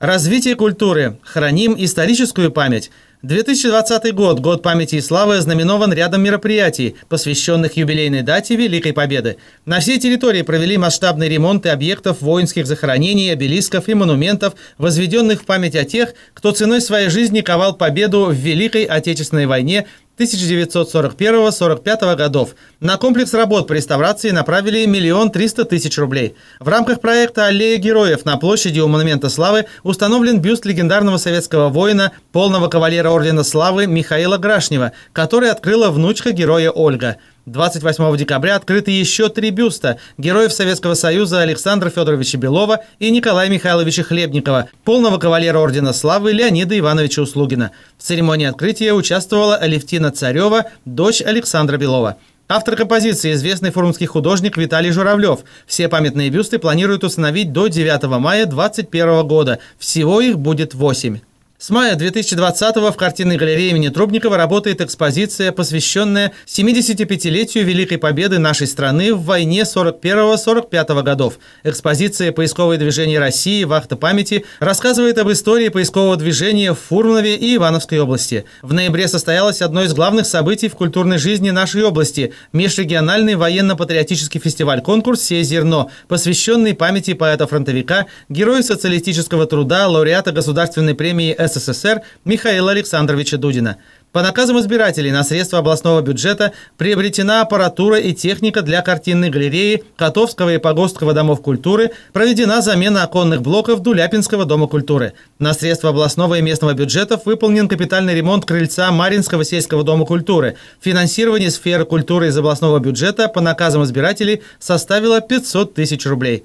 Развитие культуры. Храним историческую память. 2020 год, год памяти и славы, знаменован рядом мероприятий, посвященных юбилейной дате Великой Победы. На всей территории провели масштабные ремонты объектов воинских захоронений, обелисков и монументов, возведенных в память о тех, кто ценой своей жизни ковал победу в Великой Отечественной войне 1941-45 годов. На комплекс работ по реставрации направили миллион триста тысяч рублей. В рамках проекта «Аллея героев» на площади у Монумента Славы установлен бюст легендарного советского воина, полного кавалера Ордена Славы Михаила Грашнева, который открыла внучка героя Ольга. 28 декабря открыты еще три бюста героев Советского Союза Александра Федоровича Белова и Николая Михайловича Хлебникова, полного кавалера Ордена Славы Леонида Ивановича Услугина. В церемонии открытия участвовала Алевтина Царева, дочь Александра Белова. Автор композиции – известный форумский художник Виталий Журавлев. Все памятные бюсты планируют установить до 9 мая 2021 года. Всего их будет 8. С мая 2020-го в картинной галерее имени Трубникова работает экспозиция, посвященная 75-летию Великой Победы нашей страны в войне 41-45 годов. Экспозиция «Поисковое движение России. Вахта памяти» рассказывает об истории поискового движения в Фурнове и Ивановской области. В ноябре состоялось одно из главных событий в культурной жизни нашей области – межрегиональный военно-патриотический фестиваль-конкурс «Сей зерно», посвященный памяти поэта-фронтовика, героя социалистического труда, лауреата Государственной премии СССР Михаила Александровича Дудина. По наказам избирателей на средства областного бюджета приобретена аппаратура и техника для картинной галереи Котовского и Погостского домов культуры, проведена замена оконных блоков Дуляпинского дома культуры. На средства областного и местного бюджетов выполнен капитальный ремонт крыльца Маринского сельского дома культуры. Финансирование сферы культуры из областного бюджета по наказам избирателей составило 500 тысяч рублей.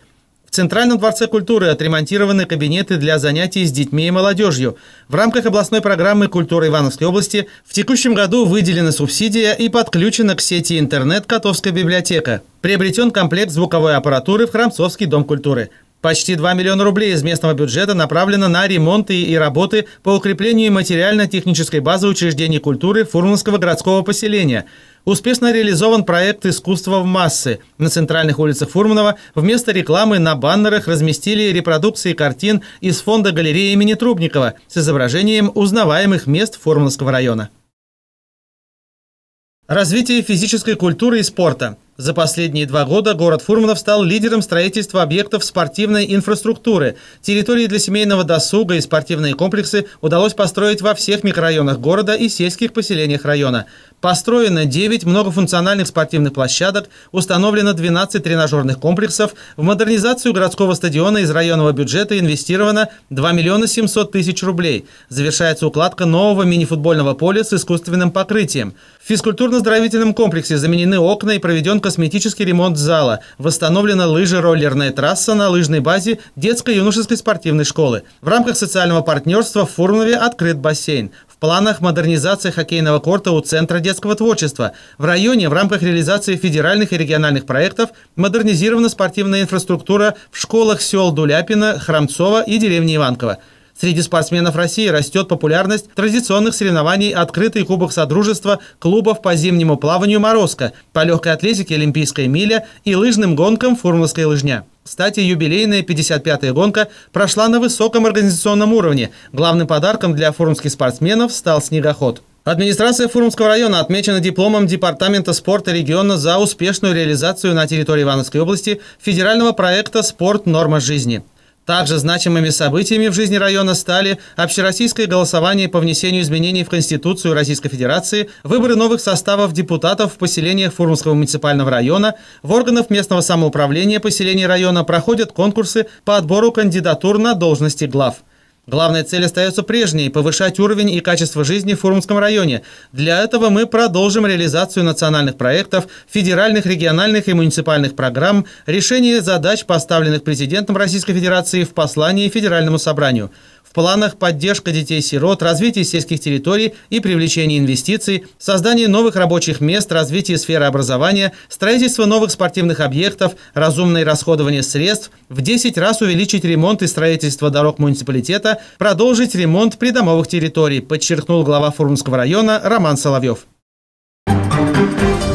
В Центральном дворце культуры отремонтированы кабинеты для занятий с детьми и молодежью. В рамках областной программы культуры Ивановской области в текущем году выделена субсидия и подключена к сети интернет Котовская библиотека. Приобретен комплект звуковой аппаратуры в Храмцовский дом культуры. Почти 2 миллиона рублей из местного бюджета направлено на ремонты и работы по укреплению материально-технической базы учреждений культуры Фурманского городского поселения. Успешно реализован проект «Искусство в массы». На центральных улицах Фурманова вместо рекламы на баннерах разместили репродукции картин из фонда галереи имени Трубникова с изображением узнаваемых мест Фурманского района. Развитие физической культуры и спорта. За последние два года город Фурманов стал лидером строительства объектов спортивной инфраструктуры. Территории для семейного досуга и спортивные комплексы удалось построить во всех микрорайонах города и сельских поселениях района. Построено 9 многофункциональных спортивных площадок, установлено 12 тренажерных комплексов. В модернизацию городского стадиона из районного бюджета инвестировано 2 миллиона 700 тысяч рублей. Завершается укладка нового мини-футбольного поля с искусственным покрытием. В физкультурно-здоровительном комплексе заменены окна и проведен косметический ремонт зала. Восстановлена лыжероллерная трасса на лыжной базе детско-юношеской спортивной школы. В рамках социального партнерства в Фурнове открыт бассейн планах модернизации хоккейного корта у Центра детского творчества. В районе в рамках реализации федеральных и региональных проектов модернизирована спортивная инфраструктура в школах сел Дуляпина, Храмцова и деревни Иванково. Среди спортсменов России растет популярность традиционных соревнований «Открытый кубок Содружества» клубов по зимнему плаванию «Морозко», по легкой атлетике «Олимпийская миля» и лыжным гонкам «Фурманская лыжня». Кстати, юбилейная 55-я гонка прошла на высоком организационном уровне. Главным подарком для фурмских спортсменов стал снегоход. Администрация Фурмского района отмечена дипломом Департамента спорта региона за успешную реализацию на территории Ивановской области федерального проекта «Спорт. Норма жизни». Также значимыми событиями в жизни района стали общероссийское голосование по внесению изменений в Конституцию Российской Федерации, выборы новых составов депутатов в поселениях Фурмского муниципального района, в органах местного самоуправления поселений района проходят конкурсы по отбору кандидатур на должности глав – Главная цель остается прежней – повышать уровень и качество жизни в Фурмском районе. Для этого мы продолжим реализацию национальных проектов, федеральных, региональных и муниципальных программ, решение задач, поставленных президентом Российской Федерации в послании Федеральному собранию. В планах поддержка детей-сирот, развитие сельских территорий и привлечение инвестиций, создание новых рабочих мест, развитие сферы образования, строительство новых спортивных объектов, разумное расходование средств, в 10 раз увеличить ремонт и строительство дорог муниципалитета, продолжить ремонт придомовых территорий, подчеркнул глава Фурмского района Роман Соловьев. Thank you.